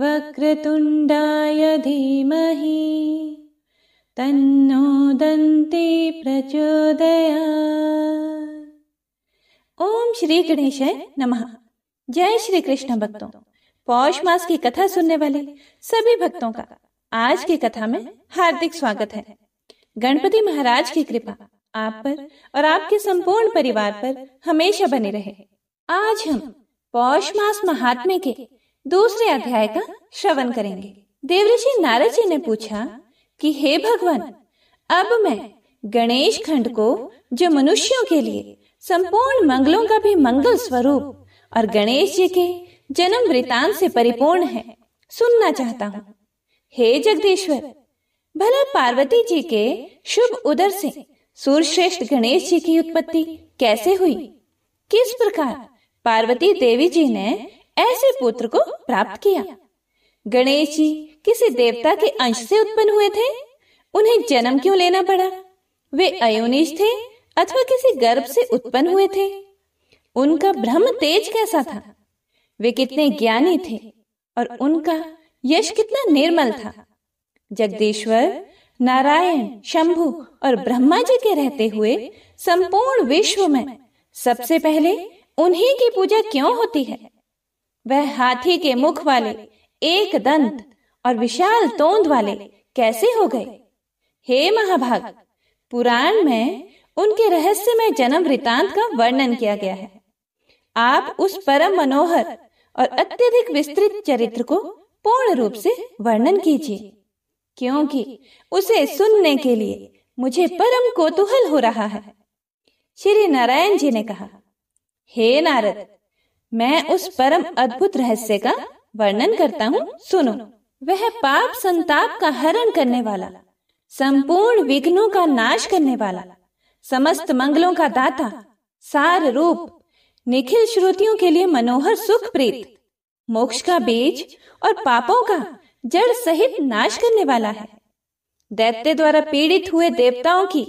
वक्रतुण्डाय धीमहि तन्नो दन्ते प्रचोदया ओम श्री गणेशाय नमः जय श्री कृष्ण भक्तों पौष मास की कथा सुनने वाले सभी भक्तों का आज की कथा में हार्दिक स्वागत है गणपति महाराज की कृपा आप पर और आपके संपूर्ण परिवार पर हमेशा बने रहे आज हम पौष मास महात्म्य के दूसरे अध्याय का श्रवण करेंगे देवऋषि नारद जी ने पूछा कि हे भगवान अब मैं गणेश खंड को जो मनुष्यों के लिए संपूर्ण मंगलों का भी मंगल स्वरूप और गणेश जी के जन्म वृतान से परिपूर्ण है सुनना चाहता हूँ हे जगदीश्वर भला पार्वती जी के शुभ उदर से सूर्यश्रेष्ठ गणेश जी की उत्पत्ति कैसे हुई किस प्रकार पार्वती देवी जी ने ऐसे पुत्र को प्राप्त किया गणेश जी किसी देवता के अंश से उत्पन्न हुए थे उन्हें जन्म क्यों लेना पड़ा वे अयोनिश थे अथवा किसी गर्भ से उत्पन्न हुए थे उनका ब्रह्म तेज कैसा था वे कितने ज्ञानी थे और उनका यश कितना निर्मल था जगदीश्वर नारायण शंभु और ब्रह्मा जी के रहते हुए संपूर्ण विश्व में सबसे पहले उन्हीं की पूजा क्यों होती है वह हाथी के मुख वाले एक दंत और विशाल तोंद वाले कैसे हो गए हे महाभाग पुराण में उनके रहस्यमय जन्म वृतांत का वर्णन किया गया है आप उस परम मनोहर और अत्यधिक विस्तृत चरित्र को पूर्ण रूप से वर्णन कीजिए क्योंकि उसे सुनने के लिए मुझे परम कौतूहल हो रहा है श्री नारायण जी ने कहा हे नारद मैं उस परम अद्भुत रहस्य का वर्णन करता हूँ सुनो वह पाप संताप का हरण करने वाला संपूर्ण विघ्नों का नाश करने वाला समस्त मंगलों का दाता सार रूप निखिल श्रुतियों के लिए मनोहर सुख प्रीत मोक्ष का बीज और पापों का जड़ सहित नाश करने वाला है दैत्य द्वारा पीड़ित हुए देवताओं की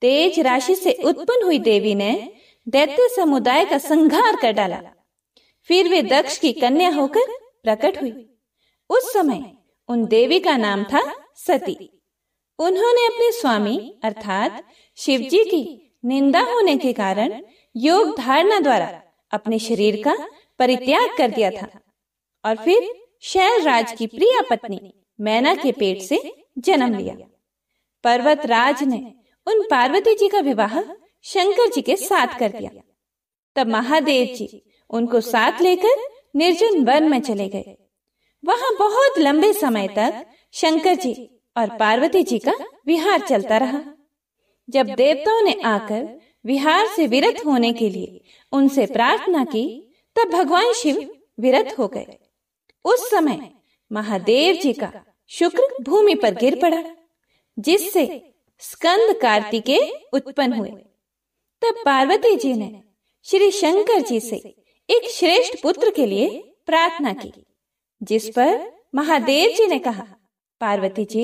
तेज राशि से उत्पन्न हुई देवी ने दैत्य समुदाय का संघार कर डाला फिर वे दक्ष की कन्या होकर प्रकट हुई उस समय उन देवी का नाम था सती उन्होंने अपने स्वामी अर्थात शिवजी की निंदा होने के कारण योग धारणा द्वारा अपने शरीर का परित्याग कर दिया था और फिर शैल राज की प्रिय पत्नी मैना के पेट से जन्म लिया पर्वत राज ने उन पार्वती जी का विवाह शंकर जी के साथ कर दिया तब महादेव जी उनको साथ लेकर निर्जन वन में चले गए वहाँ बहुत लंबे समय तक शंकर जी और पार्वती जी का विहार चलता रहा जब देवताओं ने आकर विहार से विरत होने के लिए उनसे प्रार्थना की तब भगवान शिव विरत हो गए उस समय महादेव जी का शुक्र भूमि पर गिर पड़ा जिससे स्कंद कार्तिकेय उत्पन्न हुए तब पार्वती जी ने श्री शंकर जी से एक श्रेष्ठ पुत्र के लिए प्रार्थना की जिस पर महादेव जी ने कहा पार्वती जी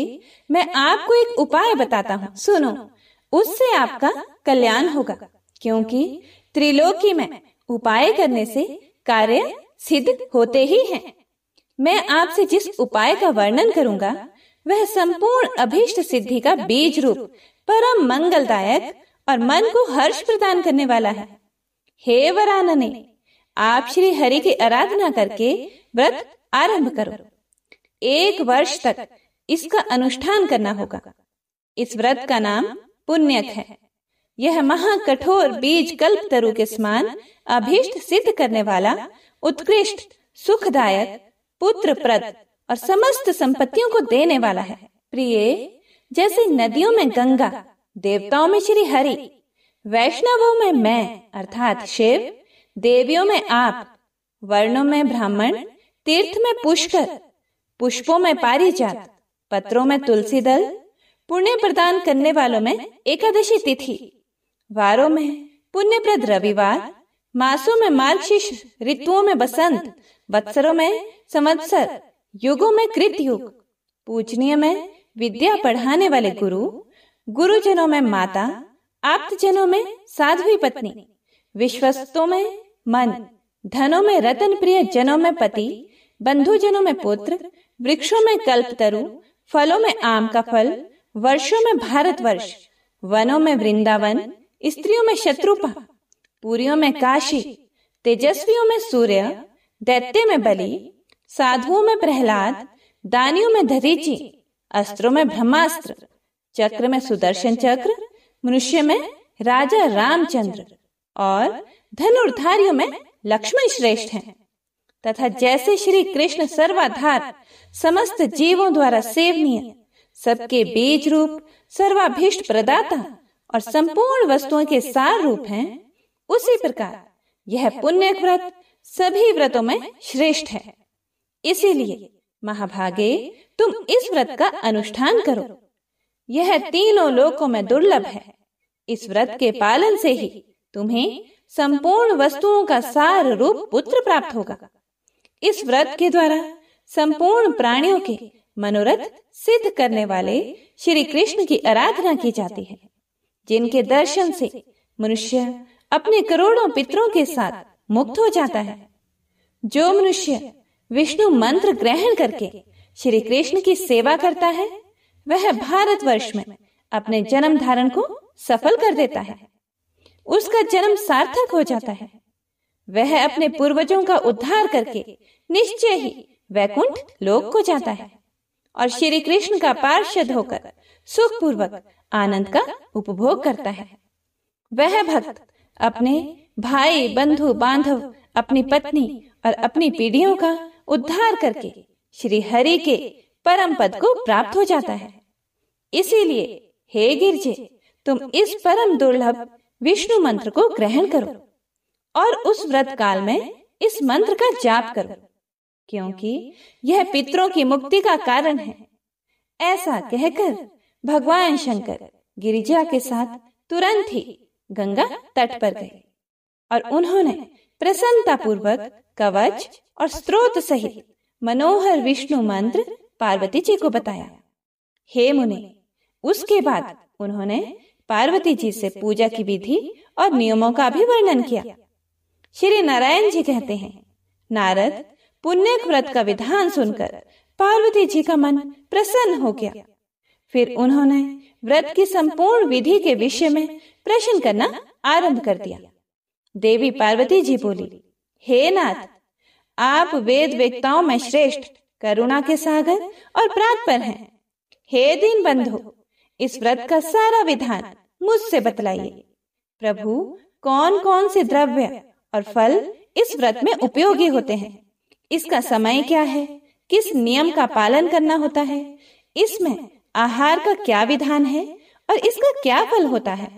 मैं आपको एक उपाय बताता हूँ सुनो उससे आपका कल्याण होगा क्योंकि त्रिलोकी में उपाय करने से कार्य सिद्ध होते ही हैं। मैं आपसे जिस उपाय का वर्णन करूंगा वह संपूर्ण अभीष्ट सिद्धि का बीज रूप परम मंगलदायक और मन को हर्ष प्रदान करने वाला है हे वरानने आप श्री हरि की आराधना करके व्रत आरंभ करो एक वर्ष तक इसका अनुष्ठान करना होगा इस व्रत का नाम पुण्यक है यह महाकठोर बीज कल्प तरु के समान अभीष्ट सिद्ध करने वाला उत्कृष्ट सुखदायक पुत्र प्रद और समस्त संपत्तियों को देने वाला है प्रिय जैसे नदियों में गंगा देवताओं में श्री हरि वैष्णवों में मैं अर्थात शिव देवियों में आप वर्णों में ब्राह्मण तीर्थ में पुष्कर पुष्पों में पारिजात पत्रों में तुलसी दल पुण्य प्रदान करने वालों में एकादशी तिथि वारों में पुण्यप्रद रविवार मासों में मार्गशीर्ष ऋतुओं में बसंत वत्सरों में संवत्सर युगों में कृत युग पूजनीय में विद्या पढ़ाने वाले गुरु गुरुजनों में माता आप्तजनों में साध्वी पत्नी विश्वस्तों में मन धनों में रतन प्रिय जनों में पति बंधु जनों में पुत्र वृक्षों में कल्प तरु फलों में आम का फल वर्षों में भारत वर्ष वनों में वृंदावन स्त्रियों में शत्रुपा पुरियों में काशी तेजस्वियों में सूर्य दैत्य में बलि साधुओं में प्रहलाद दानियों में धरीची अस्त्रों में ब्रह्मास्त्र चक्र में सुदर्शन चक्र मनुष्य में राजा रामचंद्र और धनुर्धारियों में लक्ष्मण श्रेष्ठ हैं तथा जैसे श्री कृष्ण सर्वाधार समस्त जीवों द्वारा सेवनीय सबके बीज रूप सर्वाभिष्ट प्रदाता और संपूर्ण वस्तुओं के सार रूप हैं उसी प्रकार यह पुण्य व्रत सभी व्रतों में श्रेष्ठ है इसीलिए महाभागे तुम इस व्रत का अनुष्ठान करो यह तीनों लोकों में दुर्लभ है इस व्रत के पालन से ही तुम्हें संपूर्ण वस्तुओं का सार रूप पुत्र प्राप्त होगा इस व्रत के द्वारा संपूर्ण प्राणियों के मनोरथ सिद्ध करने वाले श्री कृष्ण की आराधना की जाती है जिनके दर्शन से मनुष्य अपने करोड़ों पितरों के साथ मुक्त हो जाता है जो मनुष्य विष्णु मंत्र ग्रहण करके श्री कृष्ण की सेवा करता है वह भारतवर्ष में अपने जन्म धारण को सफल कर देता है उसका जन्म सार्थक हो जाता है वह अपने पूर्वजों का उद्धार करके निश्चय ही वैकुंठ लोक को जाता है और श्री कृष्ण का पार्षद होकर सुख पूर्वक आनंद का उपभोग करता है वह भक्त अपने भाई बंधु बांधव अपनी पत्नी और अपनी पीढ़ियों का उद्धार करके श्री हरि के परम पद को प्राप्त हो जाता है इसीलिए हे गिरजे तुम इस परम दुर्लभ विष्णु मंत्र को ग्रहण करो और उस व्रत काल में इस मंत्र का जाप करो क्योंकि यह पितरों की मुक्ति का कारण है ऐसा कहकर भगवान शंकर गिरिजा के साथ तुरंत ही गंगा तट पर गए और उन्होंने प्रसन्नता पूर्वक कवच और स्त्रोत सहित मनोहर विष्णु मंत्र पार्वती जी को बताया हे मुनि उसके बाद उन्होंने पार्वती जी से पूजा की विधि और नियमों का भी वर्णन किया श्री नारायण जी कहते हैं नारद पुण्य व्रत का विधान सुनकर पार्वती जी का मन प्रसन्न हो गया फिर उन्होंने व्रत की संपूर्ण विधि के विषय में प्रश्न करना आरंभ कर दिया देवी पार्वती जी बोली हे नाथ आप वेद वेताओं में श्रेष्ठ करुणा के सागर और प्राग पर हैं हे दीन बंधु इस व्रत का सारा विधान मुझसे बतलाइए प्रभु कौन कौन से द्रव्य और फल इस व्रत में उपयोगी होते हैं इसका समय क्या है किस नियम का पालन करना होता है इसमें आहार का क्या विधान है और इसका क्या फल होता है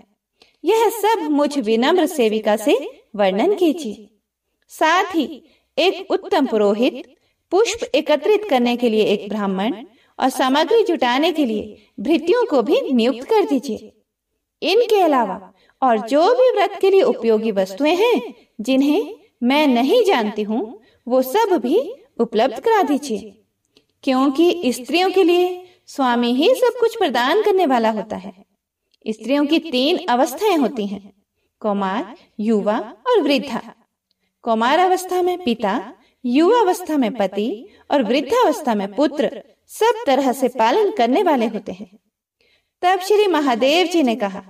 यह सब मुझ विनम्र सेविका से वर्णन कीजिए साथ ही एक उत्तम पुरोहित पुष्प एकत्रित करने के लिए एक ब्राह्मण और सामग्री जुटाने के लिए भृतियों को भी नियुक्त कर दीजिए इनके अलावा और जो भी व्रत के लिए उपयोगी वस्तुएं हैं जिन्हें मैं नहीं जानती हूँ वो सब भी उपलब्ध करा दीजिए क्योंकि स्त्रियों के लिए स्वामी ही सब कुछ प्रदान करने वाला होता है स्त्रियों की तीन अवस्थाएं होती हैं कौमार युवा और वृद्धा कौमार अवस्था में पिता युवा अवस्था में पति और वृद्धावस्था में पुत्र सब तरह से पालन करने वाले होते हैं तब श्री महादेव जी ने कहा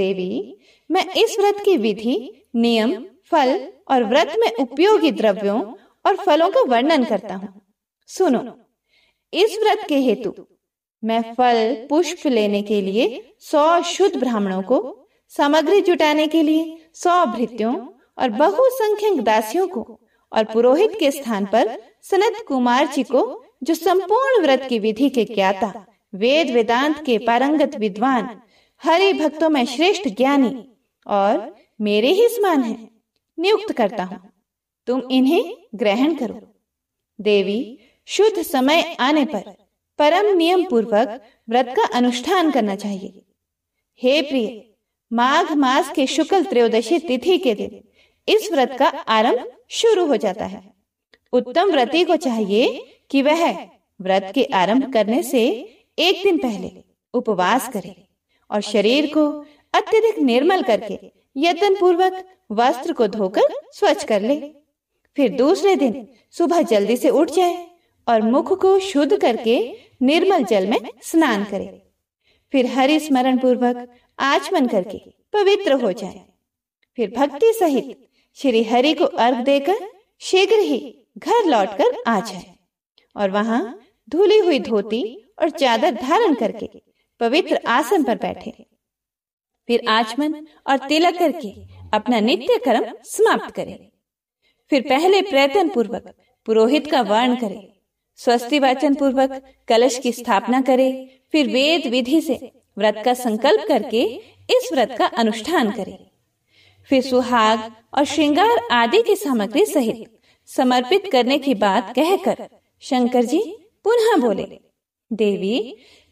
देवी मैं इस व्रत की विधि नियम फल और व्रत में उपयोगी द्रव्यों और फलों का वर्णन करता हूँ सुनो इस व्रत के हेतु मैं फल पुष्प लेने के लिए सौ शुद्ध ब्राह्मणों को सामग्री जुटाने के लिए सौ भृत्यों और बहुसंख्यक दासियों को और पुरोहित के स्थान पर सनत कुमार जी को जो संपूर्ण व्रत की विधि के ज्ञाता वेद वेदांत के पारंगत विद्वान हरि भक्तों में श्रेष्ठ ज्ञानी और मेरे ही समान है नियुक्त करता हूँ तुम इन्हें ग्रहण करो देवी शुद्ध समय आने पर परम नियम पूर्वक व्रत का अनुष्ठान करना चाहिए हे प्रिय माघ मास के शुक्ल त्रयोदशी तिथि के दिन इस व्रत का आरंभ शुरू हो जाता है उत्तम व्रती को चाहिए कि वह व्रत के आरंभ करने से एक दिन पहले उपवास करे और शरीर को अत्यधिक निर्मल करके यत्न पूर्वक वस्त्र को धोकर स्वच्छ कर ले फिर दूसरे दिन सुबह जल्दी से उठ जाए और मुख को शुद्ध करके निर्मल जल में स्नान करे फिर हरि स्मरण पूर्वक आचमन करके पवित्र हो जाए फिर भक्ति सहित श्री हरि को अर्घ देकर शीघ्र ही घर लौटकर आ जाए और वहाँ धुली हुई धोती और चादर धारण करके पवित्र आसन पर बैठे फिर आचमन और तिलक करके अपना नित्य कर्म समाप्त करें फिर पहले प्रयत्न पूर्वक पुरोहित का वर्ण करें स्वस्ति वाचन पूर्वक कलश की स्थापना करें फिर वेद विधि से व्रत का संकल्प करके इस व्रत का अनुष्ठान करें फिर सुहाग और श्रृंगार आदि की सामग्री सहित समर्पित करने की बात कहकर शंकर जी पुनः बोले देवी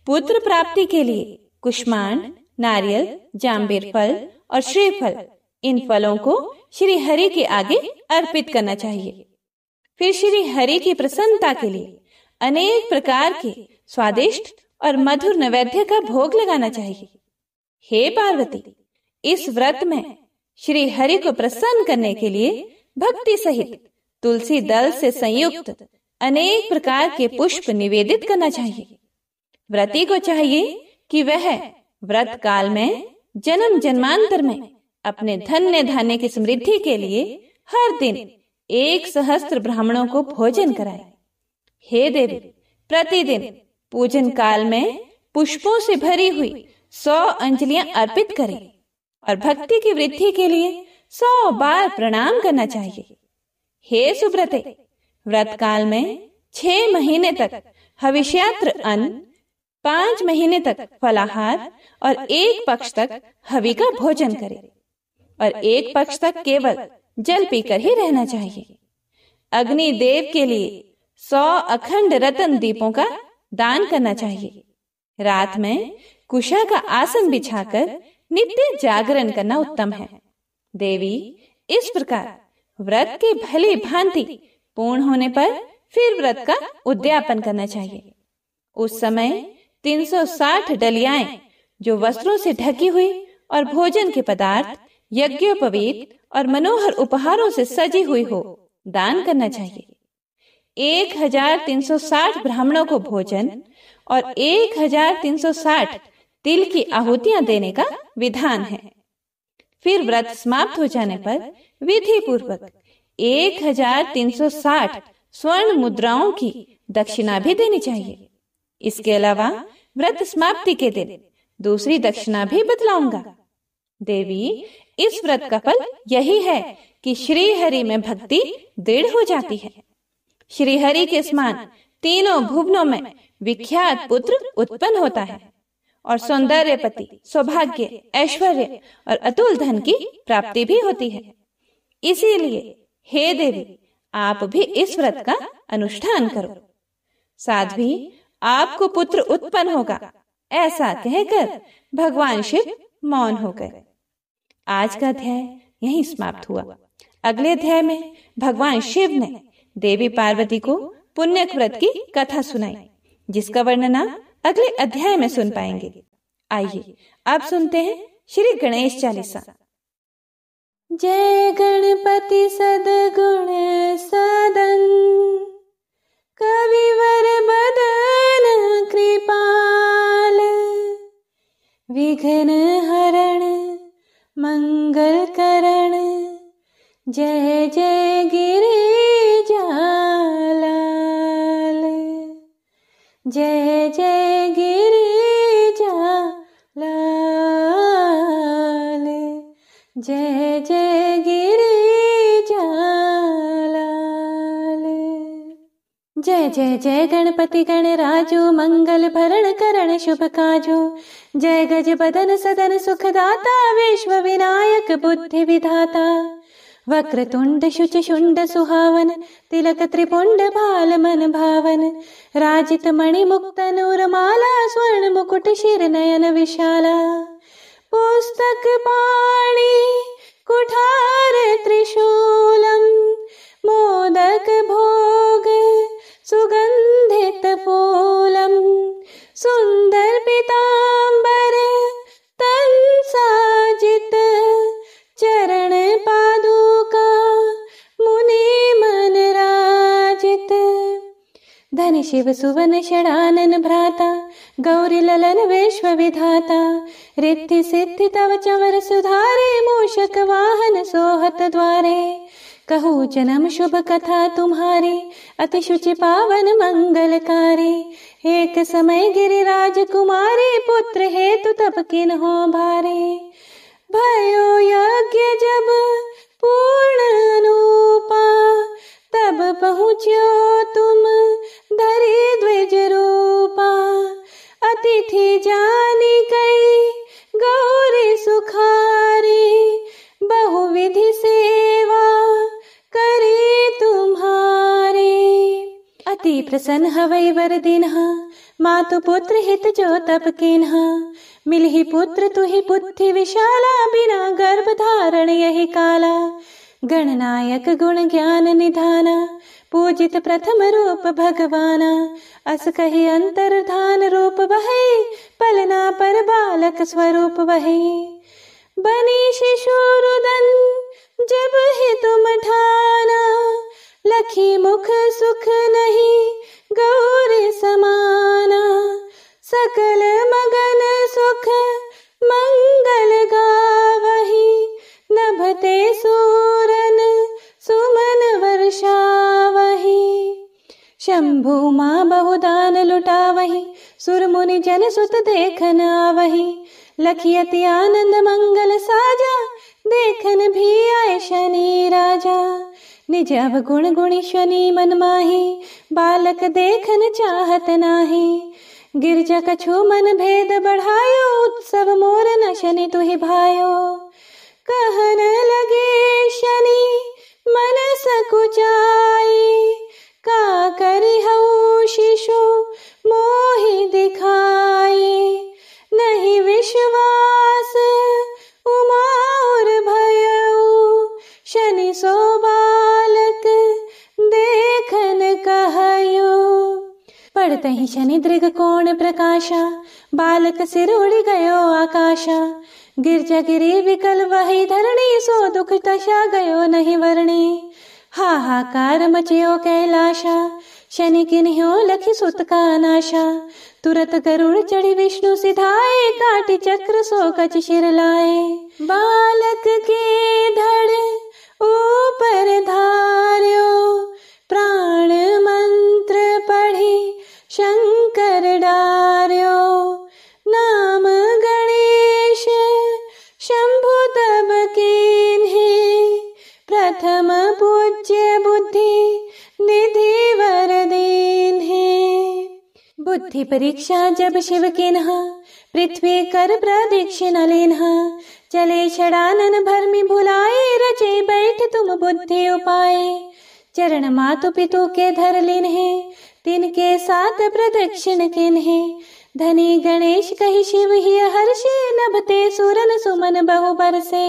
पुत्र प्राप्ति के लिए कुष्मांड नारियल जाम्बेर फल और श्रीफल इन फलों को श्री हरि के आगे अर्पित करना चाहिए फिर श्री हरि की प्रसन्नता के लिए अनेक प्रकार के स्वादिष्ट और मधुर नैवेद्य का भोग लगाना चाहिए हे पार्वती इस व्रत में श्री हरि को प्रसन्न करने के लिए भक्ति सहित तुलसी दल से संयुक्त अनेक प्रकार के पुष्प निवेदित करना चाहिए व्रती को चाहिए कि वह व्रत काल में जन्म जन्मांतर में अपने धन्य धान्य की समृद्धि के लिए हर दिन एक सहस्त्र ब्राह्मणों को भोजन कराए हे देवी प्रतिदिन पूजन काल में पुष्पों से भरी हुई सौ अंजलियां अर्पित करें और भक्ति की वृद्धि के लिए सौ बार प्रणाम करना चाहिए हे सुब्रते व्रत काल में छह महीने तक हविष्यात्र अन्न पांच महीने तक फलाहार और एक पक्ष तक हवि का भोजन करें और एक पक्ष तक केवल जल पीकर ही रहना चाहिए अग्नि देव के लिए सौ अखंड रतन दीपों का दान करना चाहिए रात में कुशा का आसन बिछाकर नित्य जागरण करना उत्तम है देवी इस प्रकार व्रत के भले भांति पूर्ण होने पर फिर व्रत का उद्यापन करना चाहिए उस समय 360 डलियाएं जो वस्त्रों से ढकी हुई और भोजन के पदार्थ यज्ञोपवीत और मनोहर उपहारों से सजी हुई हो दान करना चाहिए 1360 ब्राह्मणों को भोजन और 1360 तिल की आहुतियां देने का विधान है फिर व्रत समाप्त हो जाने पर विधि पूर्वक 1360 स्वर्ण मुद्राओं की दक्षिणा भी देनी चाहिए इसके अलावा व्रत समाप्ति के दिन दूसरी दक्षिणा भी बतलाऊंगा देवी इस व्रत का फल यही है कि श्री हरि में भक्ति दृढ़ हो जाती है श्री हरि के समान तीनों भुवनों में विख्यात पुत्र उत्पन्न होता है और सौंदर्य पति सौभाग्य ऐश्वर्य और अतुल धन की प्राप्ति भी होती है इसीलिए हे देवी आप भी इस व्रत का अनुष्ठान करो साध्वी आपको पुत्र उत्पन्न होगा ऐसा कहकर भगवान शिव मौन हो गए आज का अध्याय यहीं समाप्त हुआ अगले अध्याय में भगवान शिव ने देवी पार्वती को पुण्य व्रत की कथा सुनाई जिसका वर्णन आप अगले अध्याय में सुन पाएंगे आइए आप सुनते हैं श्री गणेश चालीसा जय गणपति सदगुण सदन कविवर बदन कृपाल विघ्न हरण मंगल करण जय जय गिरी जय जय जय जय गिरे जय जय जय गणपति गणराजु मङ्गल भरण करण शुभ काजु जय गज बदन सदन सुखदाता विश्व विनायक बुद्धि विधाता वक्रतुण्ड शुच शुंड सुहावन तिलक त्रिपुण्ड भाल मन भावन राजित मणि स्वर्ण नूरमाला शिर नयन विशाला पुस्तक पाणी कुठार त्रिशूलम मोदक भोग सुगंधित फूलम सुंदर पिताम्बर तन साजित चरण पादुका मुनि मनराजित धन शिव सुवन षडानन भ्राता गौरी ललन विश्व विधाता रिद्धि सिद्धि तव चमर सुधारे मूषक वाहन सोहत द्वारे कहू जन्म शुभ कथा तुम्हारी अति शुचि पावन मंगलकारी एक समय गिरिराज कुमारी पुत्र हेतु तब किन हो भारे भयो यज्ञ जब पूर्ण अनुपा तब पहुँचो तुम धरे द्विज रूपा अतिथि जानी गई गौरी सुखारी बहुविधि सेवा करे तुम्हारी अति प्रसन्न हवै वर दिनहा मातु पुत्र हित जो तप किन्हा ही पुत्र तु ही बुद्धि विशाला बिना गर्भ धारण यही काला गणनायक गुण ज्ञान निधाना पूजित प्रथम रूप भगवान अस कही धान रूप वहे पलना पर बालक स्वरूप वही बनी शिशु रुदन जब ही तुम ठाना लखी मुख सुख नहीं गौरी समाना सकल मगन सुख मंगल वही नभते सूरन शंभु माँ बहुदान लुटा वही सुर मुनि जन सुत देखन आवही लखियति आनंद मंगल साजा देखन भी आय शनि राजा निज अव गुण गुण शनि मन माही बालक देखन चाहत नाही गिरजा कछु मन भेद बढ़ायो उत्सव मोर न शनि तुहि भायो कहन लगे शनि मन सकुचाई का कर शिशु मोही दिखाए नहीं विश्वास उमार भय शनि सो बालक देखन कहयो पढ़ते ही शनि दृग कोण प्रकाशा बालक सिर उड़ गयो आकाशा गिरजा गिरी विकल वही धरणी सो दुख तशा गयो नहीं वरणी हाहाकार मचियो कैलाशा शनि किन्ह्यो लखी सुत का नाशा तुरत गरुड़ चढ़ी विष्णु सिधाए काटी चक्र सो कच शिर लाए बालक के धड़ ऊपर धार्यो प्राण मन थी परीक्षा जब शिव के नहा पृथ्वी कर प्रदीक्षिणा लेना चले षडानन भर में भुलाए रचे बैठ तुम बुद्धि उपाय चरण मातु पितु के धर लेन है तिन के साथ प्रदक्षिण किन है धनी गणेश कही शिव ही हर्षे नभते सुरन सुमन बहु बरसे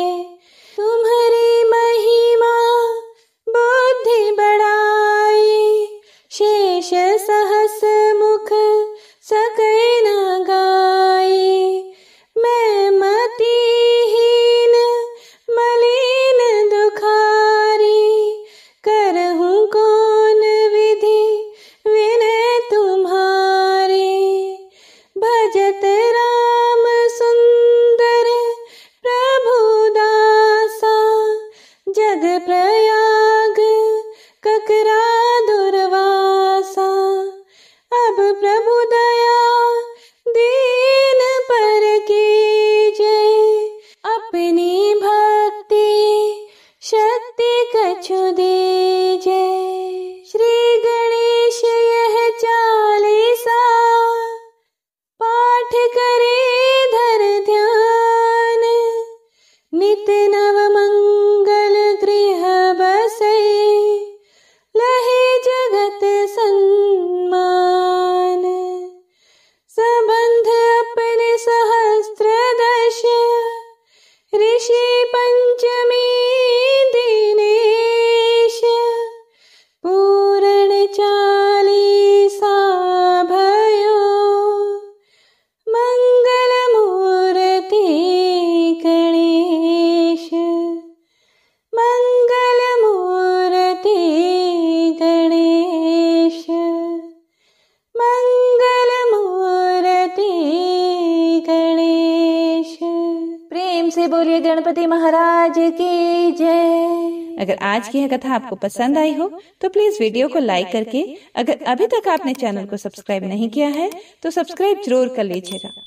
अगर आज की यह कथा आपको पसंद आई हो तो प्लीज वीडियो को लाइक करके अगर अभी तक आपने चैनल को सब्सक्राइब नहीं किया है तो सब्सक्राइब जरूर कर लीजिएगा